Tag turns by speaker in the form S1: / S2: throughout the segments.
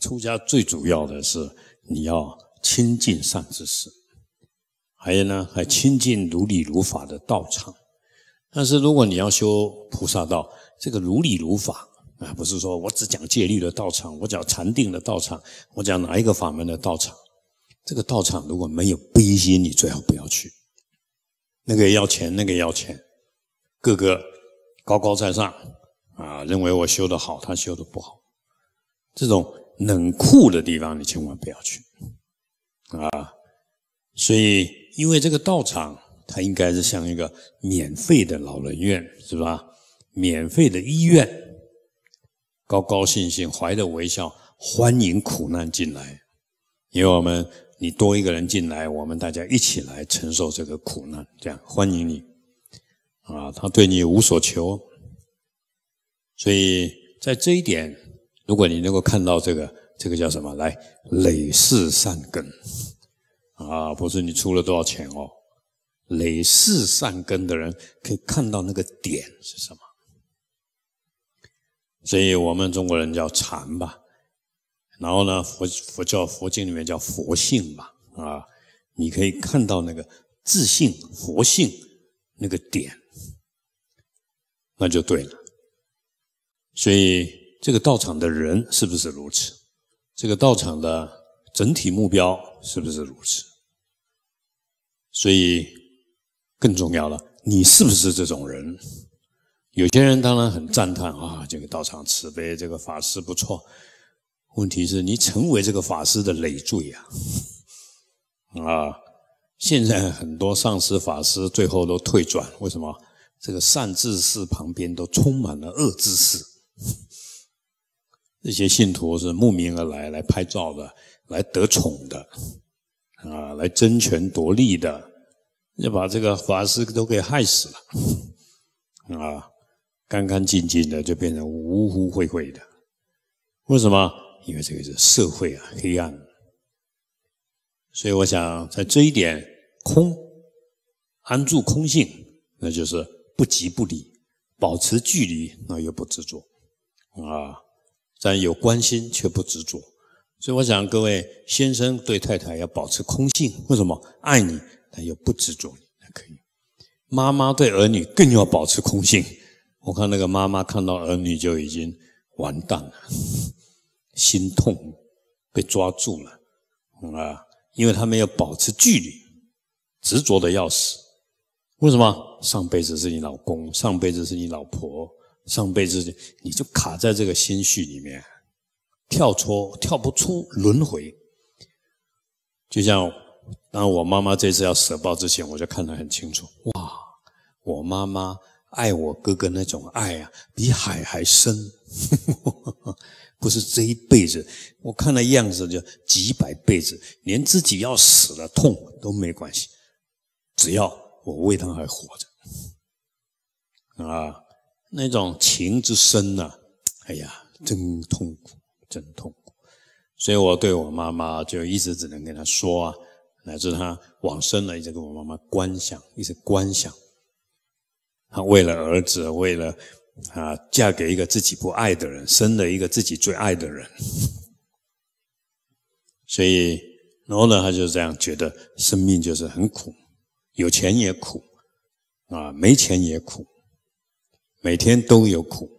S1: 出家最主要的是你要亲近善知识，还有呢，还亲近如理如法的道场。但是如果你要修菩萨道，这个如理如法啊，不是说我只讲戒律的道场，我讲禅定的道场，我讲哪一个法门的道场，这个道场如果没有悲心，你最好不要去。那个要钱，那个要钱，个个高高在上啊，认为我修得好，他修的不好，这种。冷酷的地方，你千万不要去啊！所以，因为这个道场，它应该是像一个免费的老人院，是吧？免费的医院，高高兴兴，怀着微笑，欢迎苦难进来。因为我们，你多一个人进来，我们大家一起来承受这个苦难，这样欢迎你啊！他对你无所求，所以在这一点。如果你能够看到这个，这个叫什么？来，累世善根啊！不是你出了多少钱哦，累世善根的人可以看到那个点是什么？所以我们中国人叫禅吧，然后呢，佛佛教佛经里面叫佛性吧，啊，你可以看到那个自信佛性那个点，那就对了。所以。这个道场的人是不是如此？这个道场的整体目标是不是如此？所以更重要了，你是不是这种人？有些人当然很赞叹啊，这个道场慈悲，这个法师不错。问题是你成为这个法师的累赘呀！啊，现在很多上师法师最后都退转，为什么？这个善知识旁边都充满了恶知识。这些信徒是慕名而来，来拍照的，来得宠的，啊，来争权夺利的，就把这个法师都给害死了，啊，干干净净的就变成污污秽秽的。为什么？因为这个是社会啊，黑暗。所以我想在这一点，空安住空性，那就是不急不离，保持距离，那又不执着，啊。但有关心却不执着，所以我想各位先生对太太要保持空性，为什么？爱你，但又不执着你，可以。妈妈对儿女更要保持空性。我看那个妈妈看到儿女就已经完蛋了，心痛，被抓住了啊！因为他没有保持距离，执着的要死。为什么？上辈子是你老公，上辈子是你老婆。上辈子你就卡在这个心绪里面，跳出跳不出轮回。就像当我妈妈这次要舍报之前，我就看得很清楚。哇，我妈妈爱我哥哥那种爱啊，比海还深。不是这一辈子，我看那样子就几百辈子，连自己要死了痛都没关系，只要我为他还活着啊。那种情之深呐，哎呀，真痛苦，真痛苦。所以我对我妈妈就一直只能跟她说啊，乃至她往生了，一直跟我妈妈观想，一直观想她为了儿子，为了啊嫁给一个自己不爱的人，生了一个自己最爱的人。所以然后呢，她就这样觉得生命就是很苦，有钱也苦，啊没钱也苦。每天都有苦，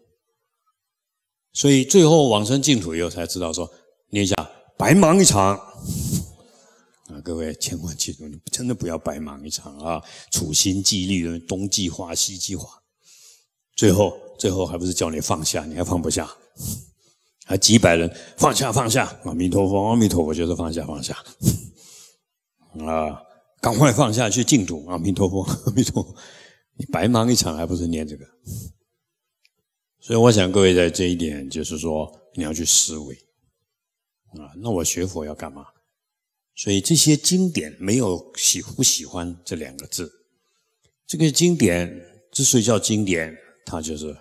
S1: 所以最后往生净土以后才知道说，念一下白忙一场啊！各位千万记住，你真的不要白忙一场啊！处心积虑的东计划西计划，最后最后还不是叫你放下？你还放不下？还几百人放下放下！阿弥陀佛，阿弥陀，佛，就是放下放下！啊，赶快放下去净土！阿弥陀佛，阿弥陀。佛。你白忙一场，还不是念这个？所以我想各位在这一点，就是说你要去思维啊。那我学佛要干嘛？所以这些经典没有喜不喜欢这两个字。这个经典之所以叫经典，它就是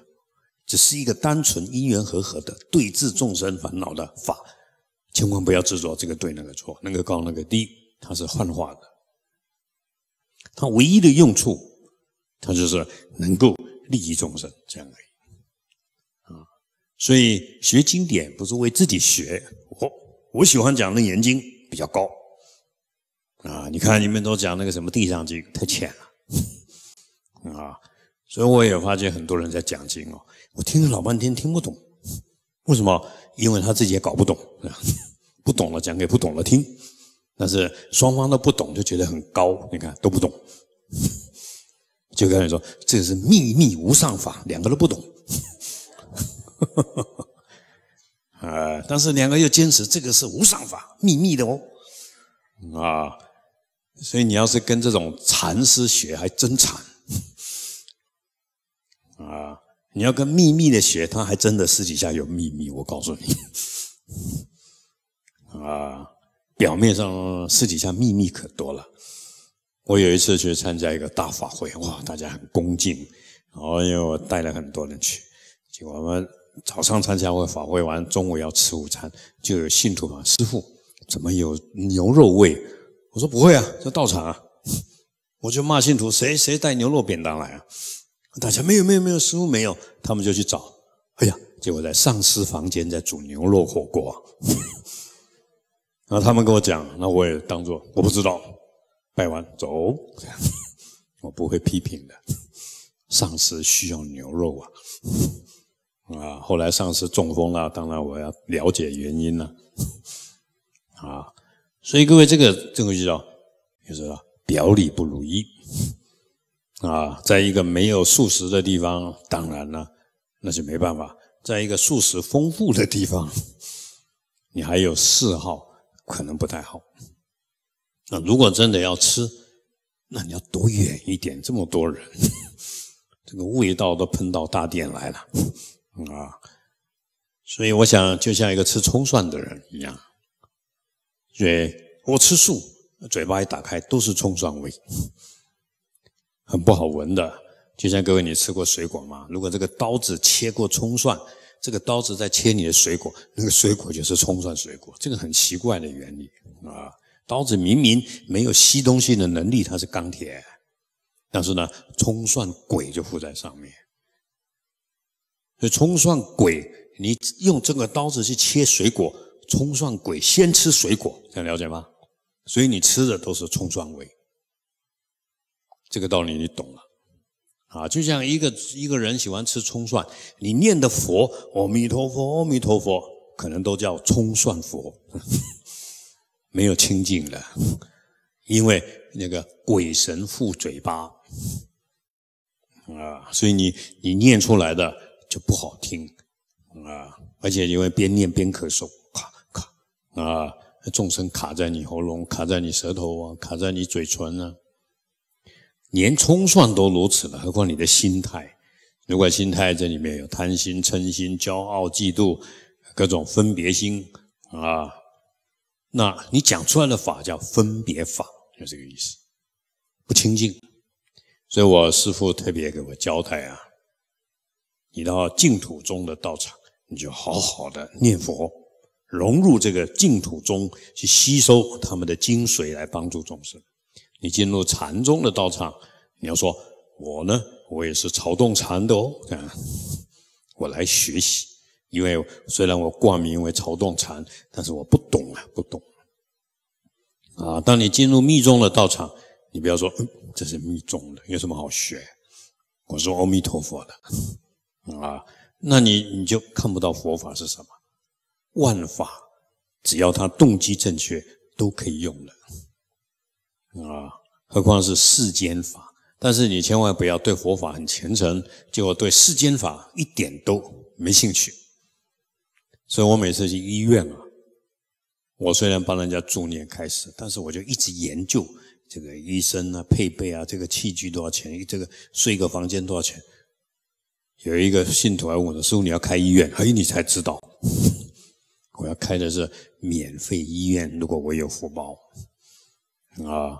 S1: 只是一个单纯因缘和合的对治众生烦恼的法，千万不要执着这个对那个错，那个高那个低，它是幻化的。它唯一的用处。他就是能够利益众生这样而已。啊，所以学经典不是为自己学。我我喜欢讲的严经》比较高，啊，你看你们都讲那个什么《地藏经》太浅了，啊，所以我也发现很多人在讲经哦，我听了老半天听不懂，为什么？因为他自己也搞不懂，不懂了讲给不懂了听，但是双方都不懂就觉得很高，你看都不懂。就跟你说，这是秘密无上法，两个都不懂，啊！但是两个又坚持，这个是无上法，秘密的哦，啊！所以你要是跟这种禅师学，还真惨，啊！你要跟秘密的学，他还真的私底下有秘密，我告诉你，啊！表面上私底下秘密可多了。我有一次去参加一个大法会，哇，大家很恭敬，哦，因为我带了很多人去，就我们早上参加完法会，完中午要吃午餐，就有信徒嘛，师傅怎么有牛肉味？我说不会啊，这道场啊，我就骂信徒，谁谁带牛肉扁担来啊？大家没有没有没有，师傅没有，他们就去找，哎呀，结果在上师房间在煮牛肉火锅，然后他们跟我讲，那我也当做我不知道。拜完走，我不会批评的。上司需要牛肉啊，啊，后来上司中风了，当然我要了解原因了，啊，所以各位这个这个就叫，就是说表里不如一，啊，在一个没有素食的地方，当然了，那就没办法；在一个素食丰富的地方，你还有嗜好，可能不太好。那如果真的要吃，那你要躲远一点。这么多人，这个味道都喷到大殿来了啊！所以我想，就像一个吃葱蒜的人一样，我吃素，嘴巴一打开都是葱蒜味，很不好闻的。就像各位，你吃过水果吗？如果这个刀子切过葱蒜，这个刀子再切你的水果，那个水果就是葱蒜水果。这个很奇怪的原理啊！刀子明明没有吸东西的能力，它是钢铁，但是呢，葱蒜鬼就附在上面。所以葱蒜鬼，你用这个刀子去切水果，葱蒜鬼先吃水果，你了解吗？所以你吃的都是葱蒜味，这个道理你懂了啊？就像一个一个人喜欢吃葱蒜，你念的佛，阿弥陀佛，阿弥陀佛，可能都叫葱蒜佛。没有清净了，因为那个鬼神附嘴巴啊，所以你你念出来的就不好听啊，而且因为边念边咳嗽，咔咔啊，众生卡在你喉咙，卡在你舌头啊，卡在你嘴唇啊，连冲算都如此了，何况你的心态？如果心态这里面有贪心、嗔心、骄傲、嫉妒，各种分别心啊。那你讲出来的法叫分别法，就这个意思，不清净。所以我师父特别给我交代啊，你到净土中的道场，你就好好的念佛，融入这个净土中去吸收他们的精髓，来帮助众生。你进入禅宗的道场，你要说，我呢，我也是朝洞禅的哦，我来学习。因为虽然我冠名为曹洞禅，但是我不懂啊，不懂。啊，当你进入密宗的道场，你不要说嗯、这是密宗的，有什么好学？我说阿弥陀佛的，啊，那你你就看不到佛法是什么。万法只要他动机正确，都可以用的。啊，何况是世间法。但是你千万不要对佛法很虔诚，就对世间法一点都没兴趣。所以我每次去医院啊，我虽然帮人家助念开始，但是我就一直研究这个医生啊配备啊，这个器具多少钱，这个睡一个房间多少钱。有一个信徒来问我说：“你要开医院？”嘿，你才知道我要开的是免费医院。如果我有福报啊，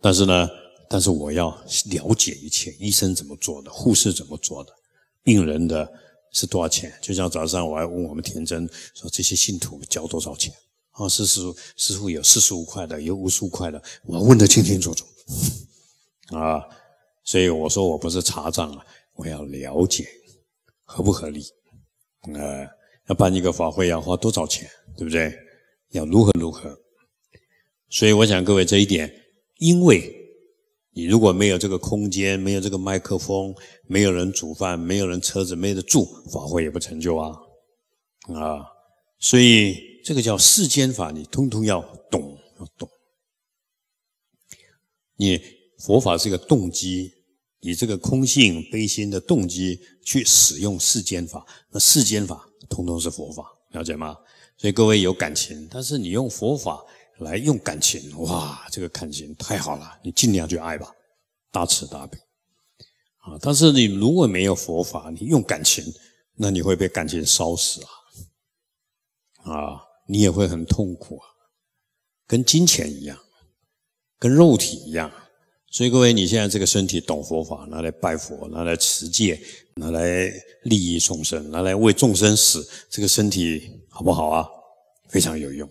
S1: 但是呢，但是我要了解一切，医生怎么做的，护士怎么做的，病人的。是多少钱？就像早上我还问我们田真说，这些信徒交多少钱？啊，是是师傅有四十五块的，有五十五块的，我问得清清楚楚，啊，所以我说我不是查账啊，我要了解合不合理，呃，要办一个法会要花多少钱，对不对？要如何如何？所以我想各位这一点，因为。你如果没有这个空间，没有这个麦克风，没有人煮饭，没有人车子，没得住，法会也不成就啊啊！所以这个叫世间法，你通通要懂，要懂。你佛法是一个动机，以这个空性悲心的动机去使用世间法，那世间法通通是佛法，了解吗？所以各位有感情，但是你用佛法。来用感情，哇，这个感情太好了！你尽量去爱吧，大慈大悲啊！但是你如果没有佛法，你用感情，那你会被感情烧死啊！啊，你也会很痛苦啊，跟金钱一样，跟肉体一样。所以各位，你现在这个身体懂佛法，拿来拜佛，拿来持戒，拿来利益众生，拿来为众生死，这个身体好不好啊？非常有用。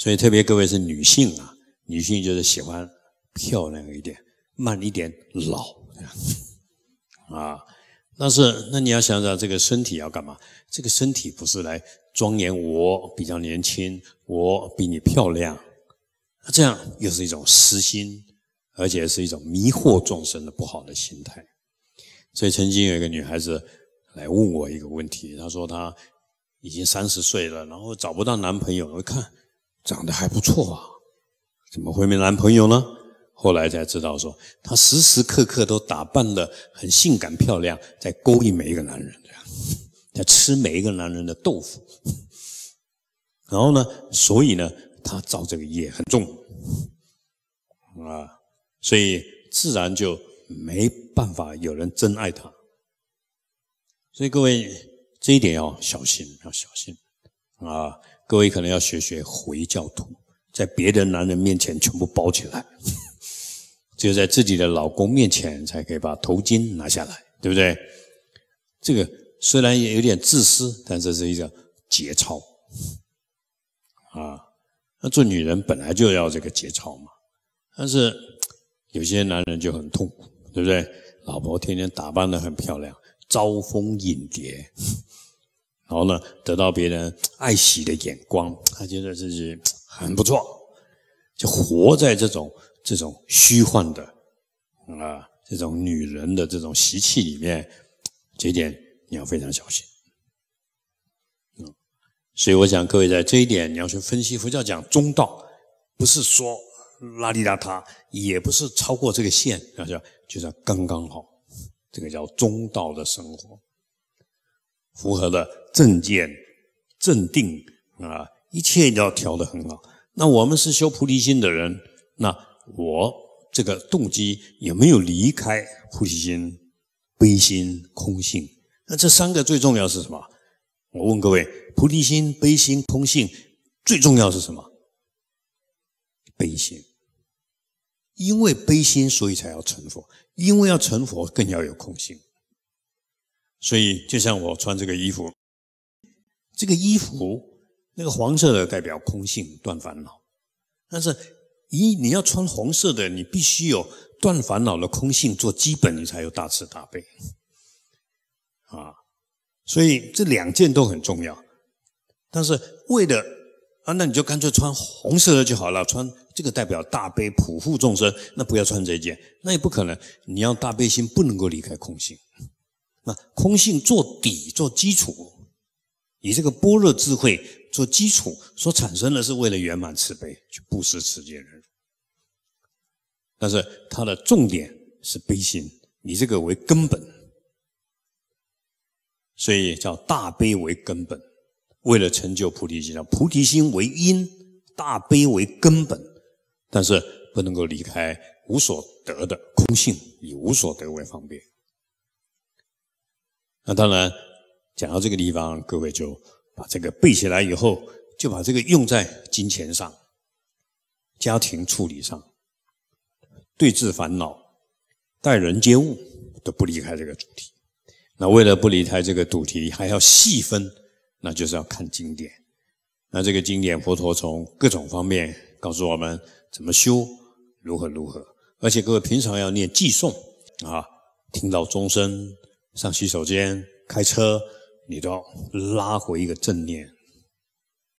S1: 所以，特别各位是女性啊，女性就是喜欢漂亮一点、慢一点、老这样啊。但是，那你要想想，这个身体要干嘛？这个身体不是来庄严我比较年轻，我比你漂亮，那这样又是一种私心，而且是一种迷惑众生的不好的心态。所以，曾经有一个女孩子来问我一个问题，她说她已经三十岁了，然后找不到男朋友，一看。长得还不错啊，怎么会没男朋友呢？后来才知道，说她时时刻刻都打扮的很性感漂亮，在勾引每一个男人，在吃每一个男人的豆腐。然后呢，所以呢，她造这个业很重，啊，所以自然就没办法有人真爱她。所以各位这一点要小心，要小心，啊。各位可能要学学回教徒，在别的男人面前全部包起来，只有在自己的老公面前才可以把头巾拿下来，对不对？这个虽然也有点自私，但这是一个节操啊。那做女人本来就要这个节操嘛，但是有些男人就很痛苦，对不对？老婆天天打扮得很漂亮，招蜂引蝶。然后呢，得到别人爱惜的眼光，他觉得自己很不错，就活在这种这种虚幻的啊，这种女人的这种习气里面，这一点你要非常小心。嗯，所以我想各位在这一点你要去分析，佛教讲中道，不是说邋里邋遢，也不是超过这个线，啊，叫就算刚刚好，这个叫中道的生活。符合了正见、正定啊，一切都要调得很好。那我们是修菩提心的人，那我这个动机有没有离开菩提心、悲心、空性？那这三个最重要是什么？我问各位，菩提心、悲心、空性最重要是什么？悲心，因为悲心所以才要成佛，因为要成佛更要有空性。所以，就像我穿这个衣服，这个衣服那个黄色的代表空性断烦恼，但是你你要穿红色的，你必须有断烦恼的空性做基本，你才有大慈大悲。啊，所以这两件都很重要。但是为了啊，那你就干脆穿红色的就好了，穿这个代表大悲普度众生，那不要穿这件，那也不可能。你要大悲心，不能够离开空性。那空性做底做基础，以这个般若智慧做基础，所产生的是为了圆满慈悲去布施持戒人。但是它的重点是悲心，以这个为根本，所以叫大悲为根本，为了成就菩提心叫菩提心为因，大悲为根本，但是不能够离开无所得的空性，以无所得为方便。那当然，讲到这个地方，各位就把这个背起来以后，就把这个用在金钱上、家庭处理上、对治烦恼、待人接物都不离开这个主题。那为了不离开这个主题，还要细分，那就是要看经典。那这个经典，佛陀从各种方面告诉我们怎么修，如何如何。而且各位平常要念寄颂啊，听到钟声。上洗手间、开车，你都要拉回一个正念。